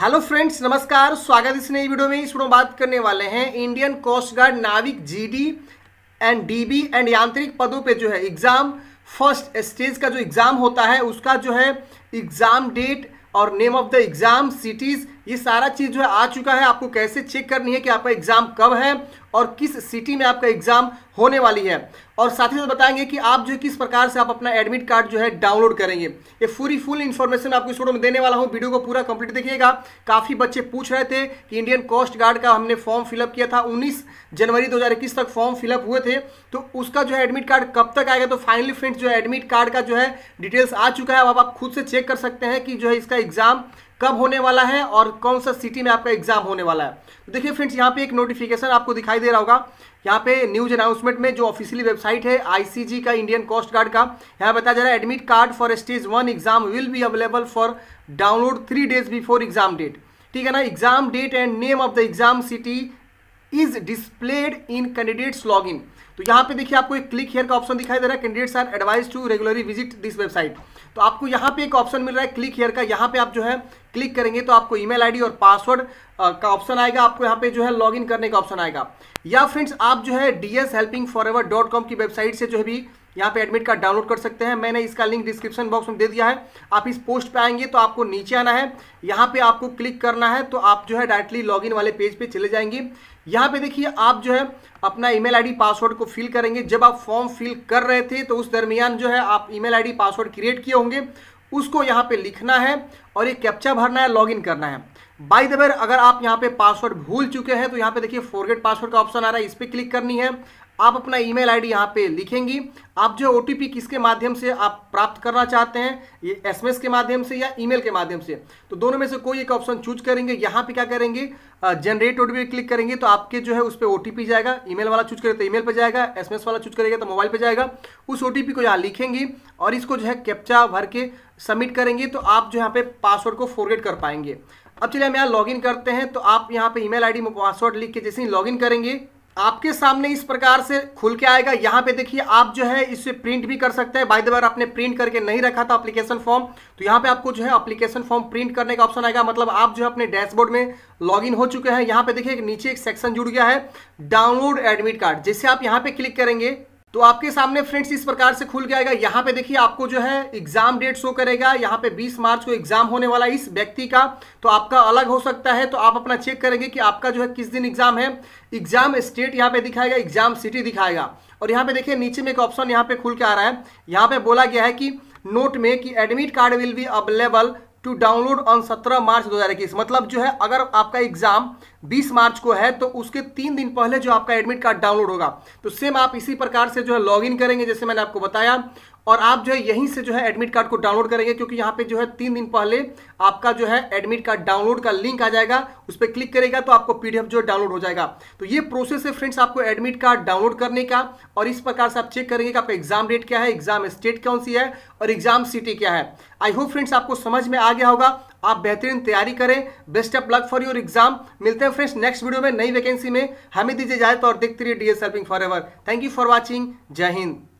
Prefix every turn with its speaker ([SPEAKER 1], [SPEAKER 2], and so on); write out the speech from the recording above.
[SPEAKER 1] hello friends नमस्कार स्वागत इस नई वीडियो में इस वीडियो में बात करने वाले हैं इंडियन कोस्ट गार्ड नाविक जीडी एंड डीबी एंड यांत्रिक पदों पे जो है एग्ज़ाम फर्स्ट स्टेज का जो एग्ज़ाम होता है उसका जो है एग्ज़ाम डेट और name of the exam cities ये सारा चीज़ जो है आ चुका है आपको कैसे चेक करनी है कि आपका एग्ज़ाम कब है और किस सिटी में आपका एग्ज़ाम होने वाली है और साथ ही साथ बताएंगे कि आप जो है किस प्रकार से आप अपना एडमिट कार्ड जो है डाउनलोड करेंगे ये पूरी फुल इन्फॉर्मेशन आपको इस वीडियो में देने वाला हूँ वीडियो को पूरा कंप्लीट देखिएगा काफ़ी बच्चे पूछ रहे थे कि इंडियन कोस्ट गार्ड का हमने फॉर्म फिलअप किया था 19 जनवरी 2021 तक फॉर्म फिलअप हुए थे तो उसका जो है एडमिट कार्ड कब तक आएगा तो फाइनली फ्रेंड जो है एडमिट कार्ड का जो है डिटेल्स आ चुका है अब आप खुद से चेक कर सकते हैं कि जो है इसका एग्ज़ाम कब होने वाला है और कौन सा सिटी में आपका एग्जाम होने वाला है तो देखिए फ्रेंड्स यहाँ पे एक नोटिफिकेशन आपको दिखाई दे रहा होगा यहाँ पे न्यूज अनाउंसमेंट में जो ऑफिशियली वेबसाइट है आईसीजी का इंडियन कोस्ट गार्ड का यहाँ बताया जा रहा है admit card for stage one exam will be available for download three days before exam date ठीक है ना exam date and name of the exam city is displayed in candidates log in तो यहाँ पे देखिए आपको एक क्लिक हेयर का ऑप्शन दिखाई दे रहा है candidates are advise to regularly visit this website तो आपको यहाँ पे एक ऑप्शन मिल रहा है क्लिक हेयर का यहाँ पे आप जो है क्लिक करेंगे तो आपको ईमेल आईडी और पासवर्ड का ऑप्शन आएगा आपको यहाँ पे जो है लॉगिन करने का ऑप्शन आएगा या फ्रेंड्स आप जो है D S helping for ever dot com की वेबसाइट से जो है भी यहाँ पे एडमिट कार्ड डाउनलोड कर सकते हैं मैंने इसका लिंक डिस्क्रिप्शन बॉक्स में दे दिया है आप इस पोस्ट पे आएंगे तो आपको नीचे आना है यहाँ पे आपको क्लिक करना है तो आप जो है डायरेक्टली लॉगिन वाले पेज पे चले जाएंगे यहाँ पे देखिए आप जो है अपना ईमेल आईडी पासवर्ड को फिल करेंगे जब आप फॉर्म फिल कर रहे थे तो उस दरमियान जो है आप ईमेल आईडी पासवर्ड क्रिएट किए होंगे उसको यहाँ पे लिखना है और एक कैप्चा भरना है लॉगिन करना है बाई दबर अगर आप यहाँ पे पासवर्ड भूल चुके हैं तो यहाँ पे देखिए फॉरगेट पासवर्ड का ऑप्शन आ रहा है इस पर क्लिक करनी है आप अपना ईमेल आईडी यहाँ पे लिखेंगी आप जो ओ किसके माध्यम से आप प्राप्त करना चाहते हैं ये एसएमएस के माध्यम से या ईमेल के माध्यम से तो दोनों में से कोई एक ऑप्शन चूज करेंगे यहाँ पे क्या करेंगे जनरेट ओ क्लिक करेंगे तो आपके जो है उस पर ओ जाएगा ईमेल वाला चूज करेगा तो ईमेल पर जाएगा एस वाला चूज करेगा तो मोबाइल पर जाएगा उस ओ को यहाँ लिखेंगी और इसको जो है कैप्चा भर के सबमिट करेंगे तो आप जो यहाँ पे पासवर्ड को फॉरवर्ड कर पाएंगे अब चलिए हम यहाँ लॉग करते हैं तो आप यहाँ पे ईमेल आईडी में पासवर्ड लिख के जैसे ही लॉगिन करेंगे आपके सामने इस प्रकार से खुल के आएगा यहाँ पे देखिए आप जो है इसे प्रिंट भी कर सकते हैं बाय द बार आपने प्रिंट करके नहीं रखा था अप्लीकेशन फॉर्म तो यहाँ पे आपको जो है अप्लीकेशन फॉर्म प्रिंट करने का ऑप्शन आएगा मतलब आप जो है अपने डैशबोर्ड में लॉगिन हो चुके हैं यहाँ पे देखिए नीचे एक सेक्शन जुड़ गया है डाउनलोड एडमिट कार्ड जैसे आप यहाँ पे क्लिक करेंगे तो आपके सामने फ्रेंड्स इस प्रकार से खुल के आएगा यहाँ पे देखिए आपको जो है एग्जाम डेट शो करेगा यहाँ पे 20 मार्च को एग्जाम होने वाला इस व्यक्ति का तो आपका अलग हो सकता है तो आप अपना चेक करेंगे कि आपका जो है किस दिन एग्जाम है एग्जाम स्टेट यहाँ पे दिखाएगा एग्जाम सिटी दिखाएगा और यहाँ पे देखिए नीचे में एक ऑप्शन यहाँ पे खुल के आ रहा है यहाँ पे बोला गया है कि नोट में कि admit card will be available to download on 17 March 2021 मतलब जो है अगर आपका एग्जाम 20 मार्च को है तो उसके तीन दिन पहले जो आपका एडमिट कार्ड डाउनलोड होगा तो सेम आप इसी प्रकार से जो है लॉग करेंगे जैसे मैंने आपको बताया और आप जो है यहीं से जो है एडमिट कार्ड को डाउनलोड करेंगे क्योंकि यहाँ पे जो है तीन दिन पहले आपका जो है एडमिट कार्ड डाउनलोड का लिंक आ जाएगा उस पर क्लिक करेगा तो आपको पीडीएफ जो है डाउनलोड हो जाएगा तो ये प्रोसेस है फ्रेंड्स आपको एडमिट कार्ड डाउनलोड करने का और इस प्रकार से आप चेक करेंगे कि आपका एग्जाम डेट क्या है एग्जाम स्टेट कौन सी है और एग्जाम सिटी क्या है आई होप फ्रेंड्स आपको समझ में आ गया होगा आप बेहतरीन तैयारी करें best of luck for your exam मिलते हैं फ्रेंड्स नेक्स्ट वीडियो में नई वैकेंसी में हमें दीजिए जाए तो और देखते रहिए DS helping for ever thank you for watching जय हिंद